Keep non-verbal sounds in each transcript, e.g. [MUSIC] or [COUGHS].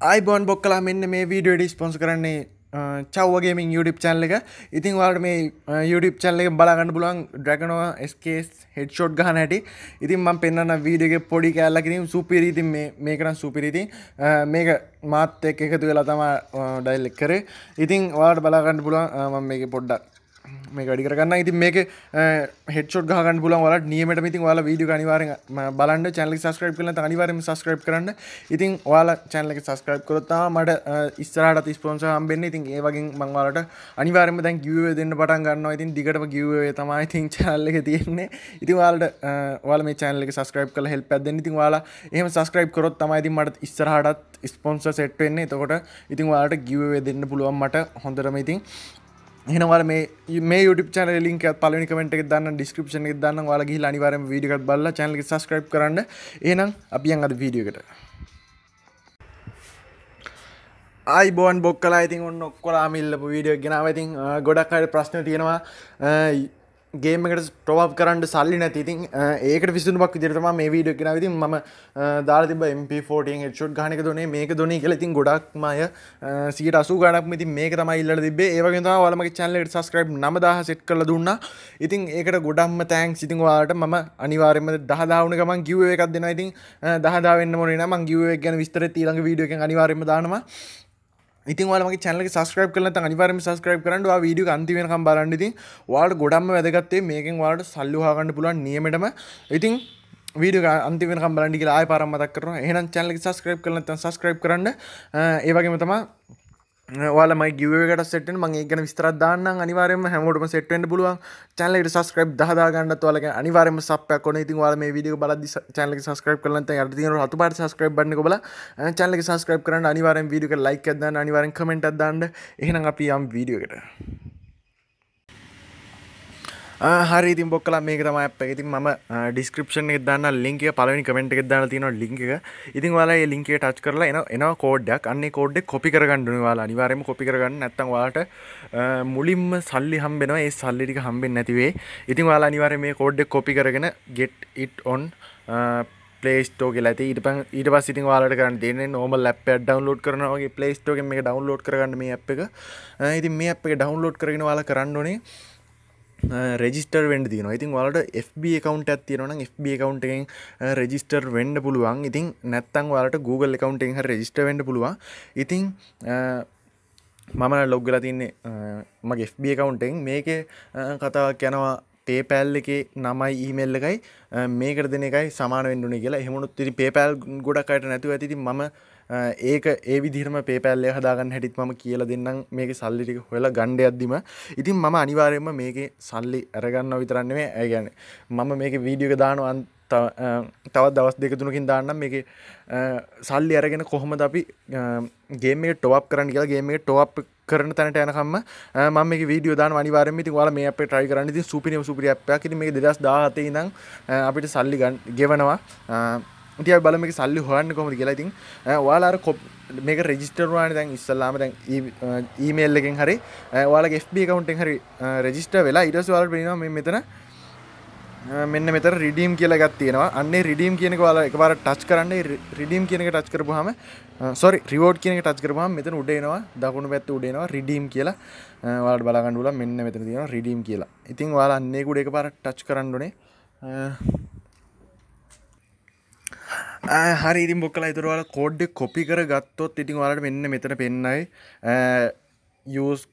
අයිබෝන් බොක් කලා මෙන්න මේ වීඩියෝ ඩිස්පොන්ස් කරන්නේ චව්වගේමින් YouTube චැනල එක ඉතින් වාට මේ YouTube චැල්ල එක බලාගන්න පුලුවන් ඩ්‍රැගනවා ස්කේස් හෙඩ්ෂෝට් ගහන හැටි ඉතින් මම පෙන්න්න වීඩියගේ පොඩි කෑල්ලකිරින් සුපිරිතින් මේ කරන සුපිරිති මේක මාත් එක් එකතු වෙලා තමා ඩයිල්ලෙක් කරේ ඉතින් වාට බලාගන්න පුළුවන් මම මේක පොඩ්ඩක් මේ වැඩි කරගන්න ඉතින් මේක හෙට්ෂොට් ගහන්න පුලන් වලට නියමට ඉතින් ඔයාලා වීඩියෝ අනිවාර්යෙන් බලන්න channel එක subscribe කරලා නැත්නම් අනිවාර්යෙන්ම subscribe කරන්න. ඉතින් ඔයාලා channel එක subscribe කරොත් තමයි මට ඉස්සරහටත් sponsor හම්බෙන්නේ. ඉතින් ඒ වගේ මම ඔයාලට අනිවාර්යෙන්ම දැන් giveaway දෙන්න පටන් ගන්නවා. ඉතින් දිගටම giveaway තමයි ඉතින් channel එකේ තියෙන්නේ. ඉතින් ඔයාලට ඔයාලා මේ channel එක subscribe කරලා help එකක් දෙන්න. ඉතින් ඔයාලා එහෙම subscribe කරොත් තමයි ඉතින් මට ඉස්සරහටත් sponsor set වෙන්නේ. එතකොට ඉතින් ඔයාලට giveaway දෙන්න පුළුවන් මට හොඳටම ඉතින් හෙනවල මේ ුට චන ලින්ක පලනි කමට එක දන්න ඩිස්ක්‍රපෂන එක දන්න වලගේ අනිවාරම විඩිකත් බල්ල චනලි සස්ක්‍රප් කරන්න ඒනම් අපියන් අද වීඩියකට අයිබෝන් බොක්කලා ඉතින් ඔන්න ඔක්කොලා මිල්ලපු වීඩියෝ ගෙනාව ඉතින් ගොඩක් අයට ප්‍රශ්න තියෙනවා ගේමකට ටොවප් කරන්න සල්ලි නැති ඉතින් ඒකට විසුනක් විදිරටම මේ වීඩියෝ කෙන විතින් ම දාරතිබ MP14 හෙඩ්ෂොට් ගනක දොනේ මේක දොන කියල ඉතින් ගොඩක්මය සිට අසු ගනක් මති මේක තමයිල්ල තිබේ ඒවගේ වලමගේ චැල්ලට සස්ක්‍රයිබ් නමදාහ සෙට් කල දුන්න ඉතින් ඒකට ගොඩම්ම තෑන් සිතිවාට ම අනිවාරම දහදාවන ගමන් ගිව එකක් දෙෙන ඉතින් දහදාවන්න මොන ම ගිව ගැන විස්තර ඊළඟ වීඩියෝ අනිවාරම දානවා ඉතින් වලමගේ චැනලක සස්ක්‍රප් කල අනිවාරම සස්ක්‍රප් කරන්න වීඩිය අන්තිවෙනකම් බලන්නඉති වාට ගොඩම්ම වැදගත්තේ මේකෙන් වාට සල්ලුහාගන්න පුලන් නියමටම ඉතින් වීඩියෝ අන්තිවෙනකම් බලන්ඩි කියලා ආය පාරම්මතක් කරන එහෙනම් චැනලක සස්ක්‍රප් කලන සස්ක්‍රප් කරන්න ඒවගේම තමා ම ගවට සට මගේ ගන විස්තරදාන්න අනිවාරම හැමෝටම සෙට්ෙන්ට පුලුව චැනලට සස්ක්‍රප් හදාගන්න තුවලක අනිවාරම සප්ය කොන ඉති වාල මේ විඩිය බල චැල සස්ක්‍රප කලට අද හතු පට සස්ක්‍රප් බන්න බල චැනලක සස්ක්‍රප් කරන්න අනිවාරෙන් විඩියක ලයික් දන්න අනිවාරෙන් කමෙන්ට් දන්න එහෙන අපි යම් වීඩියකට හරි ඉතින් බොක් කලා මේක තමයි අප ඉතින් ම ඩිස්ක්‍රපෂන් එක දන්න ලින්ක පලවෙනි කමෙන්ට් එක දාන තියෙන ලිංක ඉතින් වාලා ලින්කේ ටච් කරලා එන එන කෝඩ්ඩක් අන්නේ කෝඩ්ඩෙක් කොපි කරගන්න වාලා අනිවාර්යයෙන්ම කොපි කරගන්න නැත්නම් ඔයාලට මුලින්ම සල්ලි හම්බෙනවා ඒ සල්ලි ටික හම්බෙන්නේ නැති වෙයි ඉතින් ඔයාලා අනිවාර්යයෙන් මේ කෝඩ්ඩෙක් කොපි කරගෙන get it on පලේස්ටෝ කියලා ඇති ඊට පන් ඊට පස් සිටින් වාලට කරන්න දෙන්නේ නෝමල් ලැප් එකක් ඩවුන්ලෝඩ් කරනවාගේ ප්ලේස්ටෝගෙන් මේක ඩවුන්ලෝඩ් කරගන්න මේ ඇප් එක ඉතින් මේ ඇප් එක ඩවුන්ලෝඩ් කරගෙන වාලා කරන්න ඕනේ රෙජිස්ටර් වෙන්ඩ තින ඉතින් වලට FB කකවන්් ඇත් තියෙනන FB කකවන්ටෙන් රෙජිස්ටර් වෙන්ඩ පුළුවන් ඉතින් නැත්තන් වලට Google එකකවන්ටෙන් හ රෙජිස්ට වෙන්ඩ පුළුවන් ඉතින් මම ලොග්ගල තින්නේ මගේ FB කකවන්ටෙන් මේක කතාවක් යනවා පේ පැල් එක නමයි ඊමෙල් එකයි මේකර දෙන එකයි සමාන වෙන්ඩුන කියලා හෙමුණුත් තිරි පේ පැල් ගොඩක්කට නැතුව ඇති ම ඒක ඒ විදිරම පේපැල්ලය හදාගන්න හැටිත් ම කියල දෙන්නම් මේක සල්ලිටික හොල ගණ්ඩ අද්දිම ඉතින් මම අනිවාරයෙන්ම මේක සල්ලි ඇරගන්න විතරන්නේ ඇගැන මම මේක වීඩියක දානු අන් තවත් දවස් දෙක තුනකින් දාන්නම් මේක සල්ලි අරගෙන කොහොමද අපි ගේමේ ටොප් කරන්න කියලා ගේමේ ටොප් කරන තැනට යනකම්ම මම වීඩිය දාන අනිවාරමති වල මේ අප ට්‍රයි කරන්න ති සුපිනි සුපිරිියක් මේ දස් දාහතේ නම් අපිට සල්ලි ගන් ගෙවනවා ඉතිය බලම එක සල්ලි හොයන්න කොමද කියලා ඉතින් වාලාර කොප් මේක රෙජිස්ටර්වාන දැන් ඉස්සල්ලාම දැන් ඊමේල් e-, එකෙන් හරි වාලගේ FB කවුන්ටෙන් හරි රෙජිස්ටර් වෙලා ඉඩස් වාලට පෙනවා මේ මෙතන මෙන්න මෙතර රිඩීම් කියලා ගත් තියෙනවා අන්නේ රිඩීම් කියන එක ඔයාලා එකපාර ටච් කරන්න රිඩීම් කියන එක ටච් කරපුවාම සෝරි රිවෝඩ් කියන එක ටච් කරපුවාම මෙතන උඩ එනවා දකුණු පැත්ත උඩ එනවා රිඩීම් කියලා ඔයාලට බලා ගන්න උලා මෙන්න මෙතන තියෙනවා රිඩීම් කියලා. ඉතින් ඔයාලා අන්නේ උඩ එකපාර ටච් කරන්න ඕනේ. හරි ඉතින් බොක්කල ඉතුරවල කෝඩ්ඩ කොපි කර ගත්තොත් ඉතින් වලට මෙන්න මෙතන පෙන්නයි යස්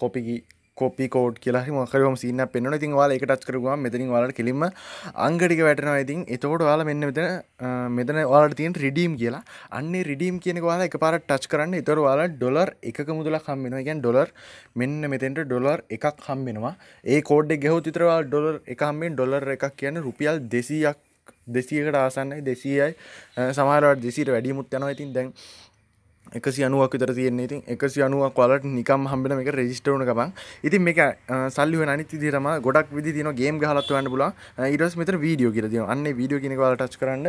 කොපිගි කොපි කෝඩ් කියලා මකරම සින්න පෙන්න්න ඉතින් වාල එක ටච් කරුවා මෙතින් වලට කිලිම අංගටික වැටනවා ඉතින් එතකොට වාල මෙන්න මෙතන මෙතන වාලට තියෙන් රිඩීම් කියලා අන්න රිඩීම් කියන වාල එක පාර ටච් කරන්න ඉතර වාල ඩොලර් එක මුදලා කම්මෙනවා ගැන් ඩොලර් මෙන්න මෙතෙන්ට ඩොලර් එකක් හම්බෙනවා ඒ කෝඩ් ගෙහෝ තිතරවා ඩොලර් එකහම්මෙන් ඩොලර් එකක් කියන රුපියල් දෙසියක් දෙසියකට ආසන්නයි දෙසීයයි සමාරට දෙසිට වැඩිමුත් යනවා ඉතින් දැන් එකසි අනුවක් විතර තියන්නේ ඉතින් එකසි අනුවක් වලට නිකම් හම්බෙන එක රෙජිස්ටවන ගමන් ඉතින් මේක සල්ලි වෙන අනිත් විදිහටම ගොඩක් විදි තියෙන ගේම් ගහලත් හොයන්න පුළුවන් ඊට පස්සේ මෙතන වීඩියෝ කියලා තියෙනවා අන්නේ වීඩියෝ කියන එක ඔයාලා ටච් කරන්න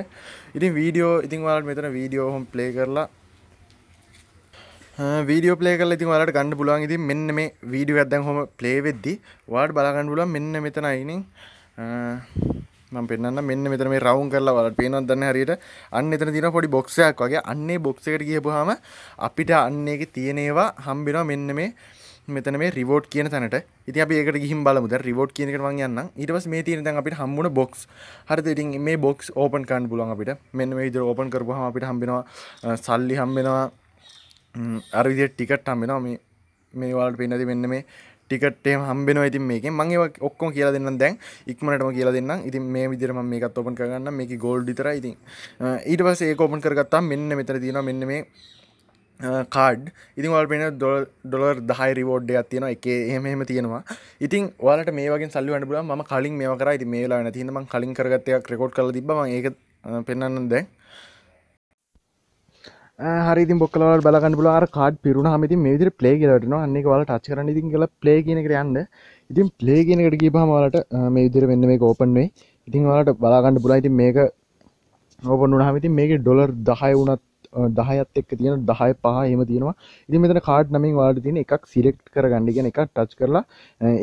ඉතින් වීඩියෝ ඉතින් ඔයාලට මෙතන වීඩියෝ හොම් ප්ලේ කරලා වීඩියෝ ප්ලේ කරලා ඉතින් ඔයාලට ගන්න පුළුවන් ඉතින් මෙන්න මේ වීඩියෝ එකක් දැන් හොම ප්ලේ වෙද්දි ඔයාලට බලා ගන්න පුළුවන් මෙන්න මෙතන අයිනේ ම පෙන්න්න මෙන්න මෙතර මේ රවුන් කරලා වලට පේනොත් දන්න හරියට අන්න එතන තින පොඩි බොක්ෂයක් වගේ අන්නේ බොක්ෂකට කියපුහම අපිට අන්නේක තියෙනවා හම්බෙනවා මෙන්න මේ මෙතන මේ රිවෝට් කියන තැනට ඉති අපේකට ගිහිම් බලමුද රිවෝට් කියනකට වන් යන්න ඉටවස් මේ තියෙන තැන් අපිට හම්බුණ බොක්ස් හරි ඉතින් මේ බොක්ස් ඕපන් කන්න පුළුවන් අපිට මෙන්න මේ විදිහට ඕපන් කරපුවාම අපිට හම්බෙනවා සල්ලි හම්බෙනවා අර විදිහට ටිකට් හම්බෙනවා මේ මේ වලට පේනදී මෙන්න මේ ටිකටේ හම්බෙන ඉතින් මේක මගේ ඔක්කොම කියලා දෙන්න දැන් ඉක්මනටම කියලා දෙන්න ඉතින් මේ විදිරම මේකත් ඔපන් කරගන්න මේක ගෝල්ඩ් විතර ඉතින් ඊට පස්සේ ඒක ඕපන් කරගත්තා මෙන්න මෙතර තියෙනවා මෙන්න මේ කාඩ් ඉතින් වල් පෙන ඩොලර් දහයි රිවෝඩ්ඩ තියෙන එක එහෙම තියෙනවා ඉතින් වලට මේවගේ සල්ලි වන්න පුල ම කලින් මේ කර ඉති මේලා නැතිනම කලින් කරගත්තයක් රෙකෝඩ් කල තිබම ඒක පෙන්න්නද හරි බොක්ලවට බලගන්න පුල කාඩ් පිරුණ හමති මේදිර පලේ කියලටන අන්නෙ වල ටච් කරන ඉතින් කියල ප්ලේ කියනකට යන්න ඉතින් ප්ලේ කියනකට කියපහම වලට මේ ඉදිර වෙන්න මේ ඕපන්වේ ඉතින් වලට බලාගන්න පුලායිති මේක ඕපන් වුණ හමති මේක ඩොලර් දහය වුණත් දහයත් එක් තියෙන දහය පහ එම තියෙනවා ඉති මෙතන කාඩ් නමින් වාට තියෙන එකක් සිරෙක්් කර ගණඩිගෙන එක ටච් කරලා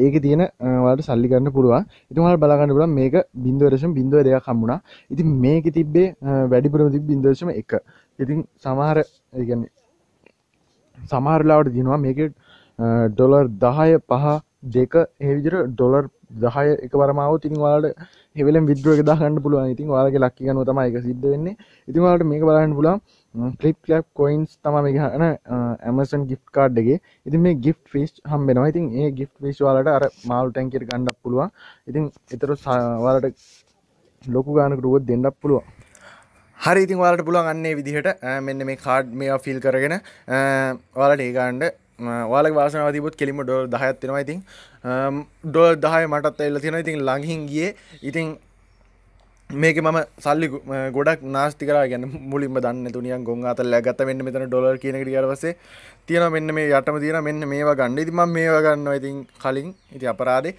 ඒක තියෙන වාට සල්ලිගන්න පුළුවන් ඉතුමල් බලාගන්න පුළ මේක බින්දුවරශම් බින්දුව දෙයක් කම්මුණා ඉති මේක තිබ්බේ වැඩිපුරම තිබ බින්දර්ශම එක ඉතින් සමහර ඒගන්නේ සමහරලාවට දිනවා මේක ඩොලර් දහය පහ දෙක ඒවිදිර ඩොලර් දහය එක වරමාව තින් වාලට හෙවලම් විද්‍රුවක දාහන්න පුළුවන් ඉතින් වාලගේ ලක්කිගන්න තම එක සිද්ධ වෙන්නේ ඉතින් වාලට මේක බලන්න පුලන් ක්ලිප් ලප් කොයින්ස් තම මේ ගහන ඇමසන් ගිප් කාඩ්ඩගේ ඉතින් මේ ගිප් ෆිස් හම්බෙනවා ඉතින් ඒ ගිප් ෆිස් වාලට අර මාල් ටැන්කර ගණ්ඩක් පුළුවන් ඉතින් එතර සවාලට ලොකු ගානකරුවත් දෙන්නක් පුළුවන් හරි ඉතින් වාලට පුළුවන් අන්නේ විදිහට මෙන්න මේ කාඩ් මේ ෆිල් කරගෙන වාලට ඒකාන්ඩ වාල වාසනවතිබොත් කෙලිම ඩොල් දහයත්වෙනවා ඉතින් ඩොල් දහය මටත් එල්ල තියෙන ඉතින් ලඟහින්ගේ ඉතින් මේක මම සල්ලි ගොඩක් නාස්ති කරා ගැන මුලින්ම දන්න තුනියන් ගොන් අතල් ඇගත මෙන්න මෙතන ඩොලර් කියන ටියරවස තියෙන මෙන්න මේ යටම තියෙන මෙන්න මේවා ගන්න ඉතින් මම මේවා ගන්නවා ඉතින් කලින් ඉතින් අපරාදේ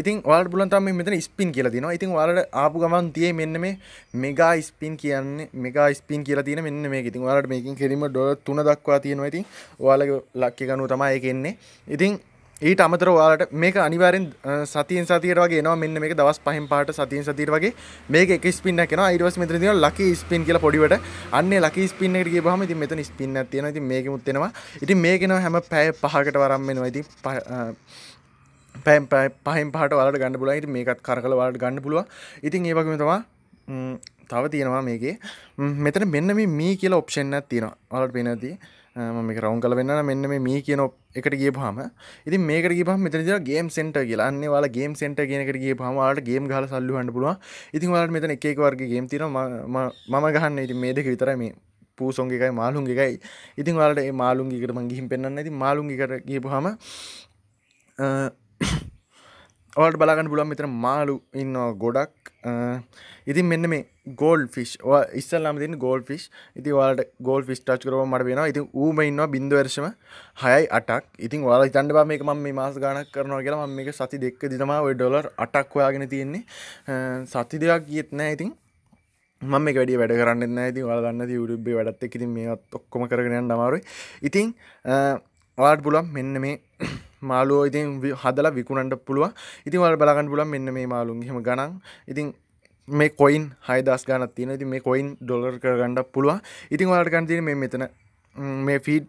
ඉතින් ඔයාලට පුළුවන් තමයි මෙතන ස්පින් කියලා තියෙනවා ඉතින් ඔයාලට ආපු ගමන් තියේ මෙන්න මේ මෙගා ස්පින් කියන්නේ මෙගා ස්පින් කියලා තියෙන මෙන්න මේක ඉතින් ඔයාලට මේකෙන් කෙරීම ඩොලර් 3 දක්වා තියෙනවා ඉතින් ඔයාලගේ ලක් එක ගනුව තමයි ඒක එන්නේ ඉතින් ඊට අමතර ඔයාලට මේක අනිවාරෙන් සතියෙන් සතියට වගේ නවා මෙන්න මේ දවස් පහෙන් පාට සතියෙන් සතිට වගේ මේක එක ස්පින්න කෙන අයිරවස් මෙතර තින ලකි ස්පින් කියල පොඩිවට අන්න ලකි ස්පින්නට ගේ බහම ති මෙතන ස්පින්න තියෙන ති මේක මුත්තෙනවා ඉති මේකෙනවා හැම පැය පහකට වරම්මෙන ඇති පැම් පහෙන් පහට වලට ගන්න පුලා ඉට මේකත් කරකල වලට ගන්න පුළුව ඉතින් ඒවගම තවා තව තියෙනවා මේකේ මෙතන මෙන්න මේ මී කියලා ඔප්ෂන්න තියෙනවා වලට පෙනදී මේ රවුන් කල වෙන්න මෙන්න මේ කියන එකට ගිය පහම ඉති මේක ගහම මෙතන ගේම් සෙන්ට කියලාන්න වාලා ගේම් සෙන්ට කියනකට ගිය පහමට ගේම් හල සල්ලුහන්න පුළුව ඉතින් වලට මෙතන එකක් වර්ගේ ගේම් තින මම ගහන්න ඉති මේ දෙක විතර මේ පූසොන්ගේකයි මාලුන්ගේකයි ඉතින් වලට ඒ මාලුන්ගිකට මං ගිහිම් පෙන්න්න ඇති මාලුන්ගිකට ගියපුහම ඔට බලාගන්න පුළන් මෙතර මාලු ඉන්න ගොඩක් ඉතින් මෙන්න මේ ගෝල් ෆිස් ඉස්සල්ලාම තින් ගෝල් ෆිස් ඉති වාට ගෝල් ෆිස් ටච් කරව මට වෙන ඉතින් ූම ඉන්නවා බින්දුවර්ශම හයයි අටක් ඉතින් වාල තන්ඩ බා මේක ම මේ මාස ගණක් කරනවා කියලා ම මේක සති දෙක්ක දිතමා ඔය ඩොලර් අටක් ඔයාගෙන තියෙන්නේ සති දෙයක් ගියත් නෑ ඉතින් මම වැඩි වැඩ කරන්න ඇති වලගන්න යුඩුබේ වැඩත් එකති මේත් ඔක්කොම කරගෙනයන් අමාරුයි ඉතින් වාට පුලම් මෙන්න මේ මාලුව ඉතින් හදලා විකුණන්ට පුළුව ඉතින් වල බලගන්න පුලම් මෙන්න මේ මාලුන් හෙම ගනන් ඉතින් මේ කොයින් හයිදස් ගනත් තියෙන ති මේ කොයින් ඩොලර් කරගඩ පුළුව ඉතින් වාට කන්තින මේ මෙතන මේ ෆීඩ්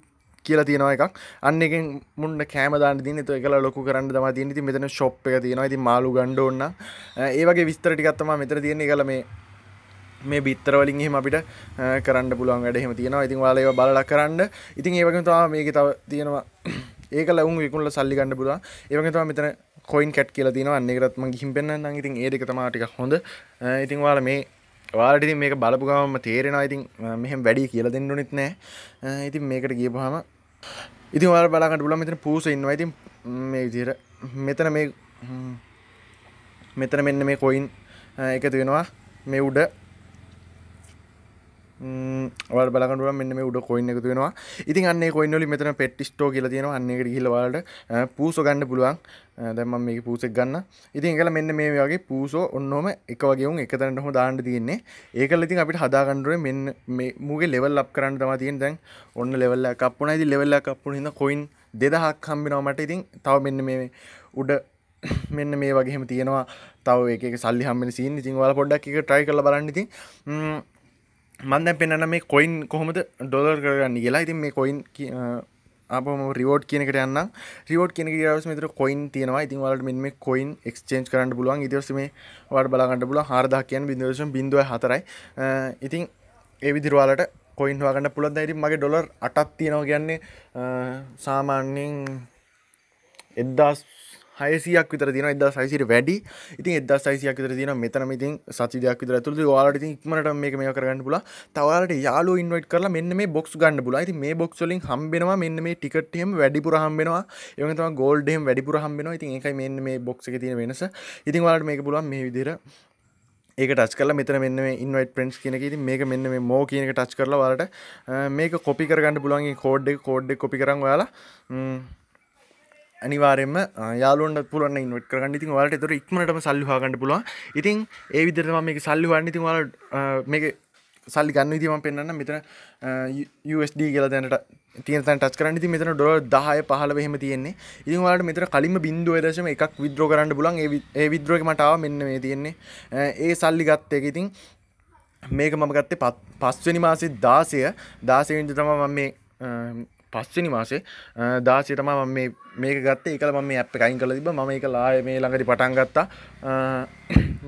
කියලා තියෙනවා එකක් අන්න එක මුන්න කෑම දාන දින තු එකල ලොකු කරන්න තම තිය ති මෙතන ශොප් එක තියෙනවා ඇති මාලු ගණ්ඩ ඔන්න ඒවගේ විස්තරටිකත්තම මෙතර තියෙන්නේ කළ මේ මේ බිත්තරවලින් එහෙම අපිට කරන්න පුළුවන් වැඩ එහෙම තියෙනවා ඉතින් වාලය බලලක් කරන්න ඉතින් ඒවගේ තවා මේක තව තියෙනවා ඒක ලවුන් විකුල්ල සල්ලි ගන්න පුලා ඒවගේ තම මෙතන කොයින් කැට් කියලා තිනවා අන්නෙකරත්ම ගිහිම් පෙන්න්න ඉතින් ඒදක තමාටික හොඳ ඉතින් වාල මේ වාලටඉතින් මේක බලපුගම තේරෙන ඉතින් මෙහම වැඩි කියල දෙන්න නෙත් නෑ ඉතින් මේකට ගියපුහම ඉතින් වල බලාකට පුල මෙතන පූස ඉන්නවා ඉතින් මේ විදිර මෙතන මේ මෙතන මෙන්න මේ කොයින් එකතු වෙනවා මේ උඩ බලකට මෙන්න මේ උඩ කොයින්න එකතු වෙනවා ඉතින් අන්න කොයින්නලි මෙතන පෙට්ටිස්ටෝ කියල තියෙන අන්නෙකට හිලවාලට පූස ගන්න පුළුවන් දැම මේ පූසෙක් ගන්න ඉතින් එකල මෙන්න මේ වගේ පූසෝ ඔන්නෝම එක වගේවුන් එකතරට හො දාන්න තියන්නේ ඒකල ඉතින් අපිට හදාගණඩුවේ මෙන්න මේ මූගේ ලෙවල් අප කරන්න තම තියෙන් දැන් ඔන්න ලෙවල්ල කප්පුන ඇති ලෙවල්ල කප්පුන හිද කොයින් දෙදහක් හම්බෙනවාමට ඉතින් තව මෙන්න මේ උඩ [COUGHS] මෙන්න මේ වගේම තියෙනවා තව එක සල්ලි හම්මෙන සින් ඉතින් වල පොඩ්ඩක් එක ට්‍රයි කල බලන්න ඉතින් මන්දැ පෙන්න්න මේ කොයින් කොහොමද ඩොලර් කරගන්න කියලා ඉතින් මේ කොයින් අපම රිවෝඩ් කියනකට යන්න රිවෝඩ් කියන රවස් මෙතර කොයින් තියෙනවා ඉතින් වලට මෙම කොයින් එක්ස්චේන්් කරන්න පුලුවන් ඉතිවස මේ වට බලාගන්න පුල හරදා කියන් බිඳවශ බිඳුව හතරයි ඉතින් ඒ විදිරවාලට කොයින් හගන්න පුළන් දයිරි මගේ ඩොලර් අටත් තියෙනවා කියන්නේ සාමාන්‍යෙන් එද්දාස් හයසියක් විතර තින එද සයිසිට වැඩි ඉතින් එද සයිසියක් විතර තින මෙතන ඉතින් සතිදයක් විතර තුළ වාලට ඉක්මට මේක මේ කරගන්න පුල තවාලට යාලු ඉන්වට කරලා මෙන්න මේ බොක්ස් ගන්න පුලා ඇති මේ බොක්ස්ලින් හම්බෙනවා මෙන්න මේ ටිකට්හෙම වැඩිපුර හම්බෙනවා එමතම ගෝල්ඩෙම වැඩිපුර හම්බෙනවා ඉතින් එකයි මෙන්න මේ බොක්ස එක තියෙන වෙනස ඉතින් වාලට මේක පුලන් මේ විදිර ඒක ටස් කල මෙතන මෙන්න ඉන්වයිට පෙන්ස් කියනකති මේක මෙන්න මේ මෝ කියනක ටච් කරලා වලට මේක කොපි කරගන්න පුළුවන්ගේ කෝඩ්ඩ කෝඩ්ඩ කොපි කරන්න ඔයාලා අනිවාරෙන්ම යාලුන්ට පුලන්න ඉන්වට කරන්න ඉතින් වලට තුර ඉක්මනටම සල්ලිහාගන්න පුළුව ඉතින් ඒ විදරම මේක සල්ලි වන්නඉතින් වල මේක සල්ලි ගන්න ඉතිම පෙන්න්න මෙතන USD කියලා දැනට තියනතන් ටස් කරන්න ති මෙතන ඩොල දාහය පහල හෙම තියෙන්නේ ඉතින් වලට මෙතර කලින් බින්දුව දශම එකක් විද්‍රෝ කරන්න පුලන් ඒ විද්‍රෝක මටාව මෙන්න මේ තියෙන්නේ ඒ සල්ලි ගත්තයක ඉතින් මේක මම ගත්තේ පත් පස්වනි මාසේ දාසය දාසයවිජ තම මේ පස්සනි මාසේ දාසය තමා මේ මේක ගත්ත එකල ම අප එකයින් කල තිබ ම එක ලා මේ ළඟට පටන් ගත්තා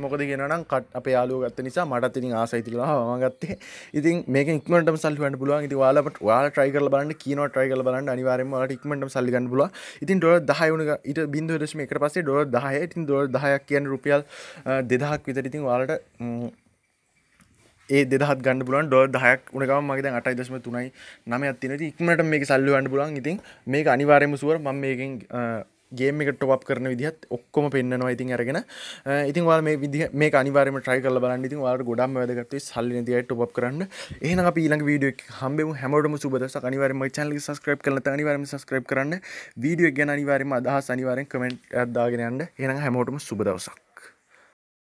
මොකද ගෙනනම් කට අප යාලු ගත්ත නිසා මටත් ඉතින් ආසයිතිලා ම ගත්තේ ඉතින් මේක ඉක්මට සල්ලුවට පුළුවන් ඉති වාලට වා ට්‍රයි කල බලන්න කියන ට්‍රයි කල බලන්න අනිවාරම ට ඉක්මට සල්ලිගන්න පුල ඉතින් ඩො දහයුණ ඉට බින්දු දශම එකට පසේ ඩො දහය ඉතින් දො දහයක් කියන රුපියල් දෙදහක් විතර ඉතින් වාලට ඒ දෙදහත් ගන්න පුලන් ඩො දහයක් උනකම මගේ අටයි දශම තුනයි නම අත්තින ඉක්මට මේ සල්ලුවන්ඩ පුලන් ඉතින් මේ අනිවාරයම සුවර ම මේකින් ගේම එකට ටොප් කරන විදිහත් ඔක්කොම පෙන්න්නවා ඉතින් අරගෙන ඉතින් වා මේ විදි මේ අනිවාරම ට්‍රයි කල බලන්න ඉතින් වාට ගොඩම් වැදගත්ව සල්ලි දිට ටොප් කරන්න එහන ඊළඟ වීඩියෝ හම්බෙම හැමෝටම සුබදස අනිවාරම චල සස්ක්‍රප් කල අනිවාරම සස්ක්‍රප් කරන්න වීඩියෝ ගැන අනිවාරම අදහ අනිවාරෙන් කමෙන්ට් අදාගෙනයන්න එන හැමෝටම සුබදවසක්